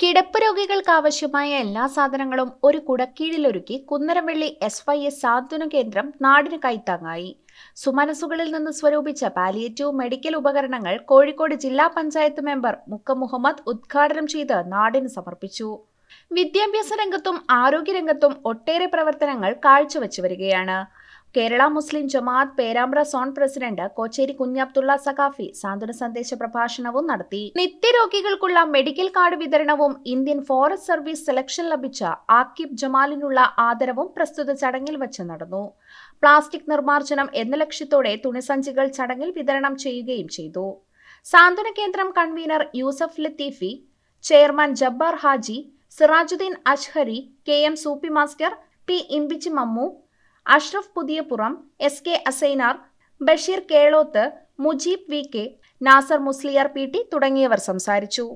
കിടപ്പ് ആവശ്യമായ എല്ലാ സാധനങ്ങളും ഒരു കുടക്കീഴിലൊരുക്കി കുന്നരവെള്ളി എസ് വൈ എസ് സാന്ത്വന കേന്ദ്രം നാടിന് കൈത്താങ്ങായി സുമനസുകളിൽ നിന്ന് സ്വരൂപിച്ച പാലിയേറ്റീവ് മെഡിക്കൽ ഉപകരണങ്ങൾ കോഴിക്കോട് ജില്ലാ പഞ്ചായത്ത് മെമ്പർ മുക്ക മുഹമ്മദ് ഉദ്ഘാടനം ചെയ്ത് നാടിന് സമർപ്പിച്ചു വിദ്യാഭ്യാസ രംഗത്തും ആരോഗ്യരംഗത്തും ഒട്ടേറെ പ്രവർത്തനങ്ങൾ കാഴ്ചവെച്ചു വരികയാണ് കേരള മുസ്ലിം ജമാഅത്ത് പേരാമ്പ്ര സോൺ പ്രസിഡന്റ് കോച്ചേരി കുഞ്ഞബ്ദുള്ള സഖാഫി സാന്ത്വന സന്ദേശ പ്രഭാഷണവും നടത്തി നിത്യരോഗികൾക്കുള്ള മെഡിക്കൽ കാർഡ് വിതരണവും ഇന്ത്യൻ ഫോറസ്റ്റ് സർവീസ് സെലക്ഷൻ ലഭിച്ച ആക്കിബ് ജമാലിനുള്ള ആദരവും പ്രസ്തുത ചടങ്ങിൽ വച്ച് നടന്നു പ്ലാസ്റ്റിക് നിർമ്മാർജ്ജനം എന്ന ലക്ഷ്യത്തോടെ തുണിസഞ്ചികൾ ചടങ്ങിൽ വിതരണം ചെയ്യുകയും ചെയ്തു സാന്ത്വന കേന്ദ്രം convener Yusuf Latheefi chairman Jabbar Haji Sirajuddin Ashhari K M Soopi master P Imbichi Mammu Ashraf Puthiyappuram S K Asainar Basheer Kelothu Mujeeb V K Nasar Musliyar P T തുടങ്ങിയവർ സംസാരിച്ചു